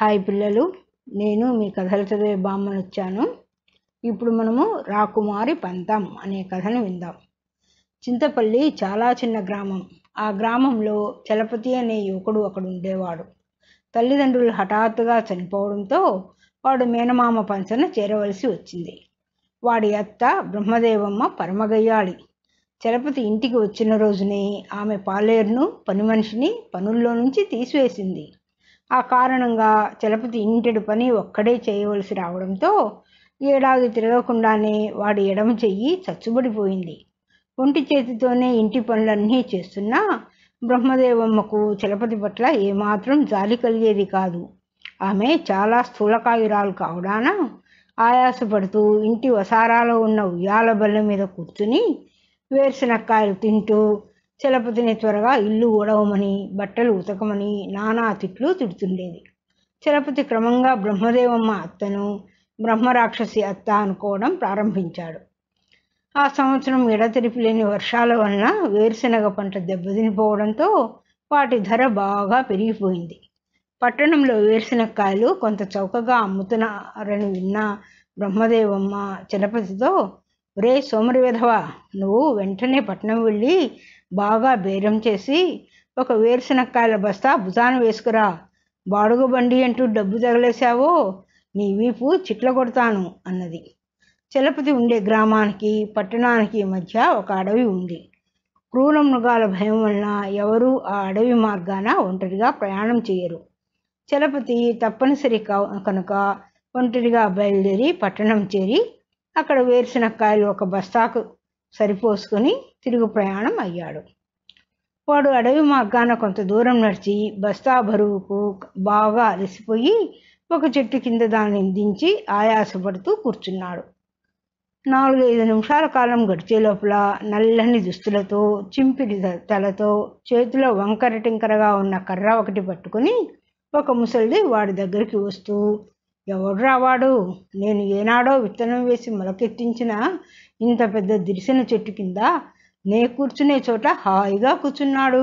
hi పిల్లలు నేను మీ కథలు చదివే బామ్మను వచ్చాను ఇప్పుడు మనము రాకుమారి పంతం అనే కథను విందాం చింతపల్లి చాలా చిన్న గ్రామం ఆ గ్రామంలో చలపతి అనే యువకుడు ఒకడు ఉండేవాడు తల్లిదండ్రులు హఠాత్తుగా చనిపోవడంతో వాడు మేనమామ పంచన చేరవలసి వచ్చింది వాడి అత్త బ్రహ్మదేవమ్మ పరమగయ్యాళి చలపతి ఇంటికి వచ్చిన రోజునే ఆమె పాలేరును పని మనిషిని పనుల్లో నుంచి తీసివేసింది ఆ కారణంగా చలపతి ఇంటెడు పని ఒక్కడే చేయవలసి రావడంతో ఏడాది తిరగకుండానే వాడి ఎడమ చెయ్యి చచ్చుబడిపోయింది ఒంటి చేతితోనే ఇంటి పనులన్నీ చేస్తున్నా బ్రహ్మదేవమ్మకు చలపతి పట్ల ఏమాత్రం జాలి కలిగేది కాదు ఆమె చాలా స్థూలకాయురాలు కావడాన ఆయాసపడుతూ ఇంటి వసారాలో ఉన్న ఉయ్యాల బల్ల మీద కూర్చుని వేరుశనక్కాయలు తింటూ చలపతిని త్వరగా ఇల్లు ఊడవమని బట్టలు ఉతకమని నానా తిట్లు తిడుతుండేది చలపతి క్రమంగా బ్రహ్మదేవమ్మ అత్తను బ్రహ్మరాక్షసి అత్త అనుకోవడం ప్రారంభించాడు ఆ సంవత్సరం ఎడతెరిపి లేని వర్షాల వలన వేరుశనగ పంట దెబ్బతినిపోవడంతో వాటి ధర బాగా పెరిగిపోయింది పట్టణంలో వేరుశనక్కాయలు కొంత చౌకగా అమ్ముతున్నారని విన్న బ్రహ్మదేవమ్మ చలపతితో రే సోమరి విధవ నువ్వు వెంటనే పట్నం వెళ్ళి బాగా బేరం చేసి ఒక వేరుశనక్కాయల బస్తా భుజాన వేసుకురా బాడుగు బండి అంటూ డబ్బు తగలేశావో నీ వీపు చిట్ల కొడతాను అన్నది చలపతి ఉండే గ్రామానికి పట్టణానికి మధ్య ఒక అడవి ఉంది క్రూర మృగాల భయం వలన ఎవరూ ఆ అడవి మార్గాన ఒంటరిగా ప్రయాణం చేయరు చలపతి తప్పనిసరి కనుక ఒంటరిగా బయలుదేరి పట్టణం చేరి అక్కడ వేరుశనక్కాయలు ఒక బస్తాకు సరిపోసుకుని తిరుగు ప్రయాణం అయ్యాడు వాడు అడవి మార్గాన కొంత దూరం నడిచి బస్తా బరువుకు బాగా అలసిపోయి ఒక చెట్టు కింద దాన్ని దించి ఆయాసపడుతూ కూర్చున్నాడు నాలుగైదు నిమిషాల కాలం గడిచే లోపల నల్లని దుస్తులతో చింపిడి తలతో చేతిలో వంకర టింకరగా ఉన్న కర్ర ఒకటి పట్టుకుని ఒక ముసలిది వాడి దగ్గరికి వస్తూ ఎవడు వాడు నేను ఏనాడో విత్తనం వేసి మొలకెత్తించిన ఇంత పెద్ద దిరిసిన చెట్టు కింద నే కూర్చునే చోట హాయిగా కూర్చున్నాడు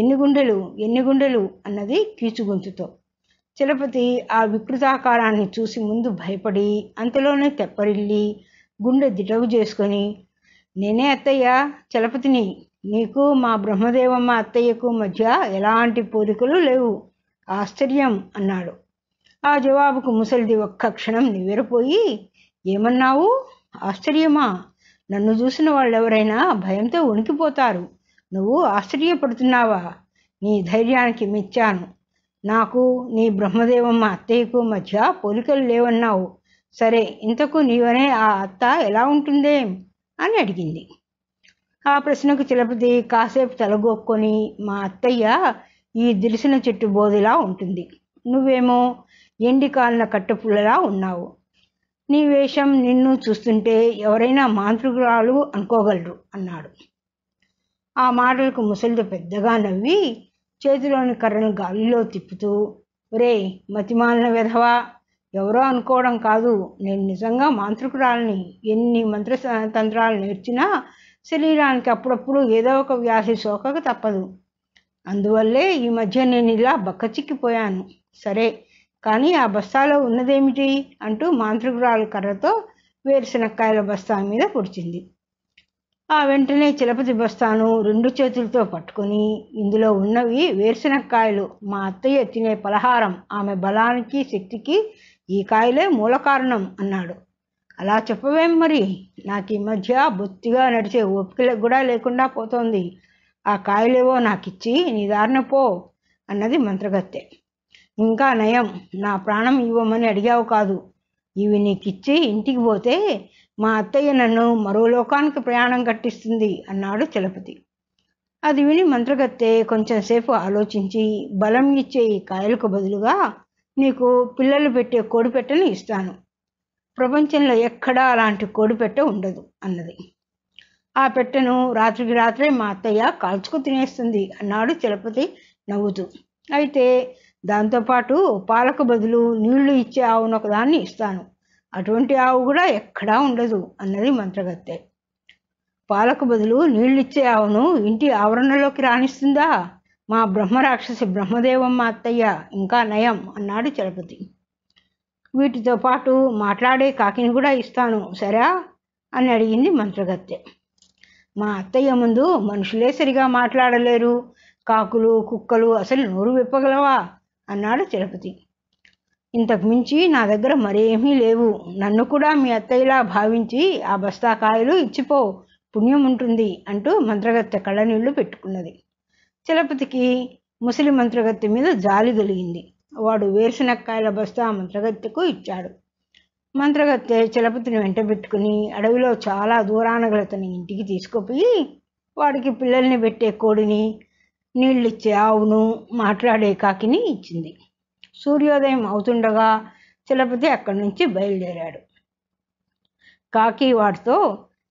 ఎన్ని గుండెలు ఎన్ని గుండెలు అన్నది కీచుగొంతుతో చలపతి ఆ వికృతాకారాన్ని చూసి ముందు భయపడి అంతలోనే తెప్పరిల్లి గుండె దిటవు చేసుకొని నేనే అత్తయ్య చలపతిని నీకు మా బ్రహ్మదేవమ్మ అత్తయ్యకు మధ్య ఎలాంటి పోలికలు లేవు ఆశ్చర్యం అన్నాడు ఆ జవాబుకు ముసలిది ఒక్క క్షణం నివ్వెరపోయి ఏమన్నావు ఆశ్చర్యమా నన్ను చూసిన వాళ్ళెవరైనా భయంతో ఉణికిపోతారు నువ్వు ఆశ్చర్యపడుతున్నావా నీ ధైర్యానికి మెచ్చాను నాకు నీ బ్రహ్మదేవమ్మ అత్తయ్యకు మధ్య పోలికలు లేవన్నావు సరే ఇంతకు నీవనే ఆ అత్త ఎలా ఉంటుందే అని అడిగింది ఆ ప్రశ్నకు చిలపతి కాసేపు తలగొక్కొని మా అత్తయ్య ఈ దిలిసిన చెట్టు బోధిలా ఉంటుంది నువ్వేమో ఎండి కాలిన కట్టపుల్లలా ఉన్నావు నీ వేషం నిన్ను చూస్తుంటే ఎవరైనా మాంత్రికురాలు అనుకోగలరు అన్నాడు ఆ మాటలకు ముసలితో పెద్దగా నవ్వి చేతిలోని కర్రను గాలిలో తిప్పుతూ ఒరే మతిమాలిన విధవా ఎవరో అనుకోవడం కాదు నేను నిజంగా మాంత్రికురాలని ఎన్ని మంత్ర తంత్రాలు నేర్చినా శరీరానికి అప్పుడప్పుడు ఏదో ఒక వ్యాధి సోకక తప్పదు అందువల్లే ఈ మధ్య నేను ఇలా బక్కచిక్కిపోయాను సరే కానీ ఆ బస్తాలో ఉన్నదేమిటి అంటూ మాంత్రికురాలు కర్రతో వేరుశనక్కాయల బస్తా మీద పొడిచింది ఆ వెంటనే చిలపతి బస్తాను రెండు చేతులతో పట్టుకుని ఇందులో ఉన్నవి వేరుశనక్కాయలు మా అత్తయ్య తినే పలహారం ఆమె బలానికి శక్తికి ఈ కాయలే మూల కారణం అన్నాడు అలా చెప్పవేం మరి నాకు ఈ మధ్య బొత్తిగా నడిచే ఓపికలకు కూడా లేకుండా పోతోంది ఆ కాయలేవో నాకిచ్చి నీ దారిన పో అన్నది మంత్రగత్తె ఇంకా నయం నా ప్రాణం ఇవ్వమని అడిగావు కాదు ఇవి నీకిచ్చి ఇంటికి పోతే మా అత్తయ్య నన్ను మరో లోకానికి ప్రయాణం కట్టిస్తుంది అన్నాడు చలపతి అది విని మంత్రగత్తె కొంచెంసేపు ఆలోచించి బలం ఇచ్చే ఈ కాయలకు బదులుగా నీకు పిల్లలు పెట్టే కోడిపెట్టని ఇస్తాను ప్రపంచంలో ఎక్కడా అలాంటి కోడిపెట్ట ఉండదు అన్నది ఆ పెట్టెను రాత్రికి రాత్రే మా అత్తయ్య కాల్చుకు తినేస్తుంది అన్నాడు చలపతి నవ్వుతూ అయితే దాంతోపాటు పాలకు బదులు నీళ్లు ఇచ్చే ఆవును ఒకదాన్ని ఇస్తాను అటువంటి ఆవు కూడా ఎక్కడా ఉండదు అన్నది మంత్రగత్తె పాలకు బదులు నీళ్ళిచ్చే ఆవును ఇంటి ఆవరణలోకి రాణిస్తుందా మా బ్రహ్మరాక్షసి బ్రహ్మదేవమ్మ అత్తయ్య ఇంకా నయం అన్నాడు చలపతి వీటితో పాటు మాట్లాడే కాకిని కూడా ఇస్తాను సరా అని అడిగింది మంత్రగత్తె మా అత్తయ్య ముందు మనుషులే సరిగా మాట్లాడలేరు కాకులు కుక్కలు అసలు నోరు విప్పగలవా అన్నాడు చలపతి ఇంతకు మించి నా దగ్గర మరేమీ లేవు నన్ను కూడా మీ అత్తయ్యలా భావించి ఆ బస్తా కాయలు ఇచ్చిపో పుణ్యం ఉంటుంది అంటూ మంత్రగత్తె కళ్ళనీళ్లు పెట్టుకున్నది చలపతికి ముసలి మంత్రగత్తె మీద జాలి కలిగింది వాడు వేరుశనక్కాయల బస్తా మంత్రగత్తెకు ఇచ్చాడు మంత్రగత్తె చలపతిని వెంటబెట్టుకుని అడవిలో చాలా దూరాన గల తన ఇంటికి తీసుకుపోయి వాడికి పిల్లల్ని పెట్టే కోడిని నీళ్ళిచ్చే ఆవును మాట్లాడే కాకిని ఇచ్చింది సూర్యోదయం అవుతుండగా చలపతి అక్కడి నుంచి బయలుదేరాడు కాకి వాటితో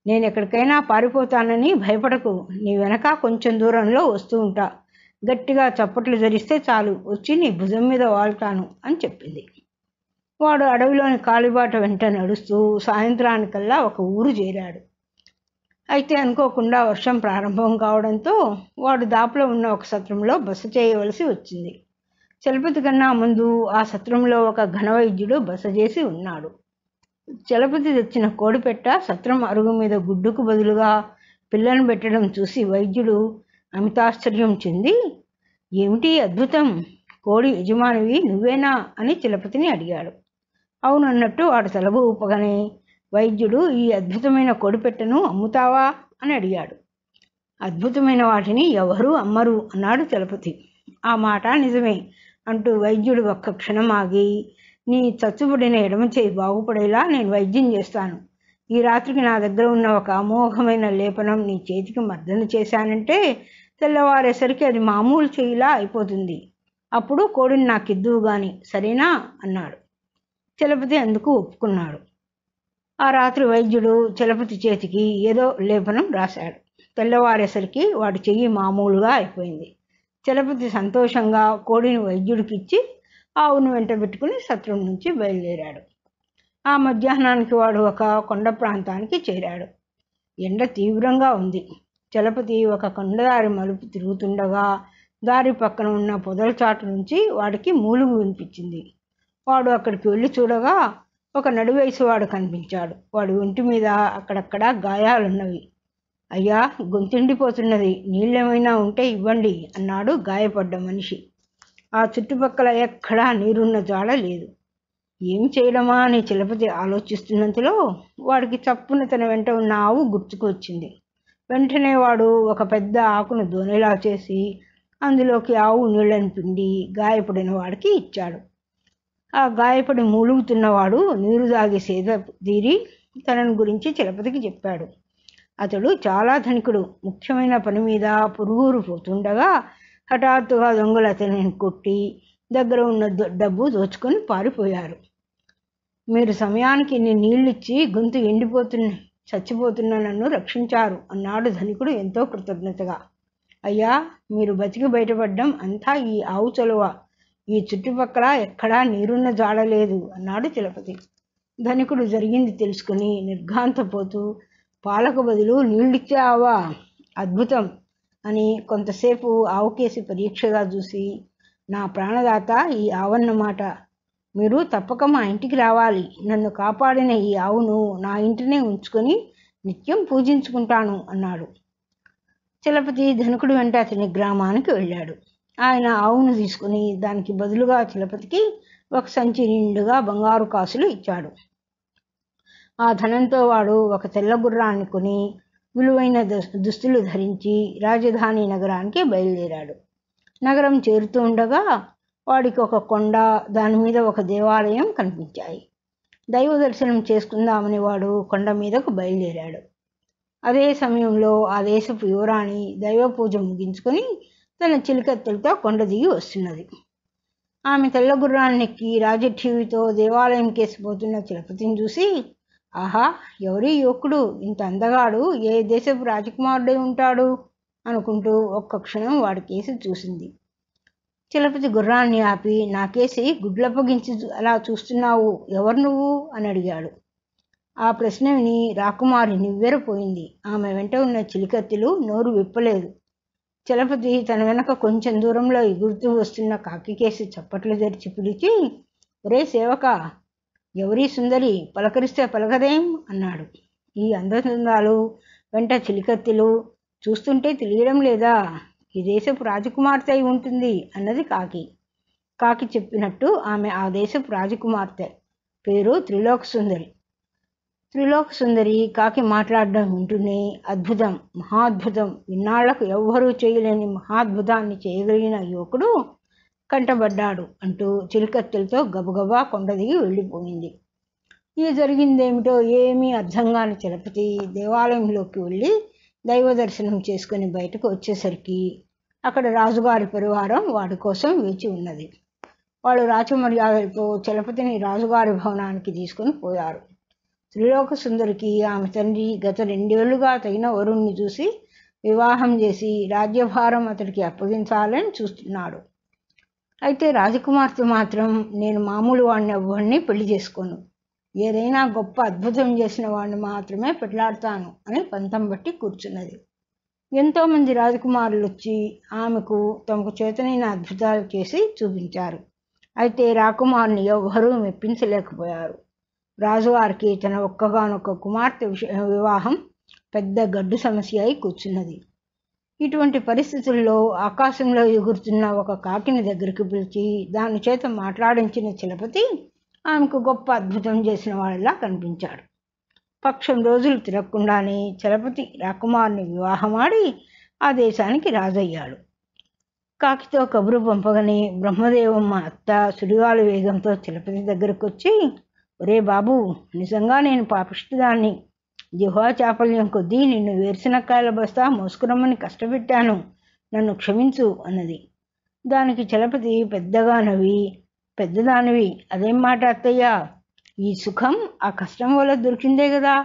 నేను ఎక్కడికైనా పారిపోతానని భయపడకు నీ వెనక కొంచెం దూరంలో వస్తూ ఉంటా గట్టిగా చప్పట్లు ధరిస్తే చాలు వచ్చి నీ భుజం మీద వాళ్తాను అని చెప్పింది వాడు అడవిలోని కాలిబాట వెంట నడుస్తూ సాయంత్రానికల్లా ఒక ఊరు చేరాడు అయితే అనుకోకుండా వర్షం ప్రారంభం కావడంతో వాడు దాపులో ఉన్న ఒక సత్రంలో బస చేయవలసి వచ్చింది చలపతి కన్నా ముందు ఆ సత్రంలో ఒక ఘనవైద్యుడు బస చేసి ఉన్నాడు చలపతి తెచ్చిన కోడిపెట్ట సత్రం అరుగు మీద గుడ్డుకు బదులుగా పిల్లను పెట్టడం చూసి వైద్యుడు అమితాశ్చర్యం చెంది ఏమిటి అద్భుతం కోడి యజమానివి నువ్వేనా అని చలపతిని అడిగాడు అవునన్నట్టు వాడు తలబూపగానే ఊపగానే వైద్యుడు ఈ అద్భుతమైన కొడిపెట్టను అమ్ముతావా అని అడిగాడు అద్భుతమైన వాటిని ఎవరూ అమ్మరు అన్నాడు తలపతి ఆ మాట నిజమే అంటూ వైద్యుడు ఒక్క క్షణం ఆగి నీ చచ్చుబడిన ఎడమ చేయి బాగుపడేలా నేను వైద్యం చేస్తాను ఈ రాత్రికి నా దగ్గర ఉన్న ఒక అమోఘమైన లేపనం నీ చేతికి మర్దన చేశానంటే తెల్లవారేసరికి అది మామూలు చేయిలా అయిపోతుంది అప్పుడు కోడిని నాకిద్దువు గాని సరేనా అన్నాడు చలపతి అందుకు ఒప్పుకున్నాడు ఆ రాత్రి వైద్యుడు చలపతి చేతికి ఏదో లేపనం రాశాడు తెల్లవారేసరికి వాడి చెయ్యి మామూలుగా అయిపోయింది చలపతి సంతోషంగా కోడిని వైద్యుడికిచ్చి ఆవును వెంట పెట్టుకుని శత్రువు నుంచి బయలుదేరాడు ఆ మధ్యాహ్నానికి వాడు ఒక కొండ ప్రాంతానికి చేరాడు ఎండ తీవ్రంగా ఉంది చలపతి ఒక కొండదారి మలుపు తిరుగుతుండగా దారి పక్కన ఉన్న పొదల చాటు నుంచి వాడికి మూలుగు వినిపించింది వాడు అక్కడికి వెళ్ళి చూడగా ఒక వాడు కనిపించాడు వాడు ఒంటి మీద అక్కడక్కడ గాయాలున్నవి అయ్యా గొంతుండిపోతున్నది నీళ్ళేమైనా ఉంటే ఇవ్వండి అన్నాడు గాయపడ్డ మనిషి ఆ చుట్టుపక్కల ఎక్కడా నీరున్న జాడ లేదు ఏం చేయడమా అని చలపతి ఆలోచిస్తున్నంతలో వాడికి చప్పున తన వెంట ఉన్న ఆవు గుర్తుకు వచ్చింది వెంటనే వాడు ఒక పెద్ద ఆకును దోనేలా చేసి అందులోకి ఆవు నీళ్ళని పిండి గాయపడిన వాడికి ఇచ్చాడు ఆ గాయపడి మూలుగుతున్నవాడు నీరు తాగి సేద తీరి తనను గురించి చలపతికి చెప్పాడు అతడు చాలా ధనికుడు ముఖ్యమైన పని మీద పురుగూరు పోతుండగా హఠాత్తుగా దొంగలు అతని కొట్టి దగ్గర ఉన్న డబ్బు దోచుకొని పారిపోయారు మీరు సమయానికి ఇన్ని నీళ్ళిచ్చి గొంతు ఎండిపోతున్న చచ్చిపోతున్న నన్ను రక్షించారు అన్నాడు ధనికుడు ఎంతో కృతజ్ఞతగా అయ్యా మీరు బతికి బయటపడడం అంతా ఈ ఆవు చలువ ఈ చుట్టుపక్కల ఎక్కడా నీరున్న జాడలేదు అన్నాడు చలపతి ధనికుడు జరిగింది తెలుసుకుని నిర్ఘాంతపోతూ పాలకు బదులు నీళ్ళిచ్చావా అద్భుతం అని కొంతసేపు ఆవుకేసి పరీక్షగా చూసి నా ప్రాణదాత ఈ ఆవన్నమాట మీరు తప్పక మా ఇంటికి రావాలి నన్ను కాపాడిన ఈ ఆవును నా ఇంటినే ఉంచుకొని నిత్యం పూజించుకుంటాను అన్నాడు చలపతి ధనుకుడు వెంట అతని గ్రామానికి వెళ్ళాడు ఆయన ఆవును తీసుకుని దానికి బదులుగా చలపతికి ఒక సంచి నిండుగా బంగారు కాసులు ఇచ్చాడు ఆ ధనంతో వాడు ఒక తెల్ల గుర్రాన్ని కొని విలువైన దుస్తులు ధరించి రాజధాని నగరానికి బయలుదేరాడు నగరం చేరుతూ ఉండగా వాడికి ఒక కొండ దాని మీద ఒక దేవాలయం కనిపించాయి దైవ దర్శనం చేసుకుందామని వాడు కొండ మీదకు బయలుదేరాడు అదే సమయంలో ఆ దేశపు యువరాణి దైవ పూజ ముగించుకొని తన చిలికత్తులతో కొండ దిగి వస్తున్నది ఆమె తెల్ల తెల్లగుర్రాన్నెక్కి రాజఠీవితో దేవాలయం కేసిపోతున్న తిరుపతిని చూసి ఆహా ఎవరి యువకుడు ఇంత అందగాడు ఏ దేశపు రాజకుమారుడై ఉంటాడు అనుకుంటూ ఒక్క క్షణం వాడి కేసి చూసింది చిలపతి గుర్రాన్ని ఆపి నాకేసి గుడ్లప్పగించి అలా చూస్తున్నావు ఎవరు నువ్వు అని అడిగాడు ఆ ప్రశ్న విని రాకుమారి నివ్వెరపోయింది ఆమె వెంట ఉన్న చిలికత్తులు నోరు విప్పలేదు చలపతి తన వెనక కొంచెం దూరంలో ఎగురుతూ వస్తున్న కాకికేసి చప్పట్లు తెరిచి పిలిచి ఒరే సేవక ఎవరి సుందరి పలకరిస్తే పలకదేం అన్నాడు ఈ అందచందాలు వెంట చిలికత్తిలు చూస్తుంటే తెలియడం లేదా ఈ దేశపు రాజకుమార్తె అయి ఉంటుంది అన్నది కాకి కాకి చెప్పినట్టు ఆమె ఆ దేశపు రాజకుమార్తె పేరు త్రిలోక సుందరి త్రిలోక సుందరి కాకి మాట్లాడడం వింటూనే అద్భుతం మహాద్భుతం ఇన్నాళ్లకు ఎవ్వరూ చేయలేని మహాద్భుతాన్ని చేయగలిగిన యువకుడు కంటబడ్డాడు అంటూ చిలికత్తెలతో గబగబా కొండ దిగి వెళ్ళిపోయింది ఇది జరిగిందేమిటో ఏమీ అర్థం కాని చలపతి దేవాలయంలోకి వెళ్ళి దైవ దర్శనం చేసుకుని బయటకు వచ్చేసరికి అక్కడ రాజుగారి పరివారం వాడి కోసం వేచి ఉన్నది వాళ్ళు రాచమర్యాదలతో చలపతిని రాజుగారి భవనానికి తీసుకొని పోయారు త్రిలోక సుందరికి ఆమె తండ్రి గత రెండేళ్లుగా తగిన వరుణ్ణి చూసి వివాహం చేసి రాజ్యభారం అతడికి అప్పగించాలని చూస్తున్నాడు అయితే రాజకుమార్తె మాత్రం నేను మామూలు వాడిని ఎవరిని పెళ్లి చేసుకోను ఏదైనా గొప్ప అద్భుతం చేసిన వాడిని మాత్రమే పెట్లాడతాను అని పంతం బట్టి కూర్చున్నది ఎంతోమంది రాజకుమారులు వచ్చి ఆమెకు తమకు చేతనైన అద్భుతాలు చేసి చూపించారు అయితే రాకుమారుని ఎవ్వరూ మెప్పించలేకపోయారు రాజువారికి తన ఒక్కగానొక్క కుమార్తె వివాహం పెద్ద గడ్డు సమస్య అయి కూర్చున్నది ఇటువంటి పరిస్థితుల్లో ఆకాశంలో ఎగురుతున్న ఒక కాకిని దగ్గరికి పిలిచి దాని చేత మాట్లాడించిన చలపతి ఆమెకు గొప్ప అద్భుతం చేసిన వాళ్ళలా కనిపించాడు పక్షం రోజులు తిరగకుండానే చలపతి రాకుమారిని వివాహమాడి ఆ దేశానికి రాజయ్యాడు కాకితో కబురు పంపగానే బ్రహ్మదేవమ్మ అత్త సుడిగాలు వేగంతో చలపతి దగ్గరకు వచ్చి ఒరే బాబు నిజంగా నేను పాపిష్టిదాన్ని జిహ్వా చాపల్యం కొద్దీ నిన్ను వేరుశనక్కాయల బస్తా మోసుకురమ్మని కష్టపెట్టాను నన్ను క్షమించు అన్నది దానికి చలపతి పెద్దగా నవి పెద్దదానివి అదేం మాట అత్తయ్య ఈ సుఖం ఆ కష్టం వల్ల దొరికిందే కదా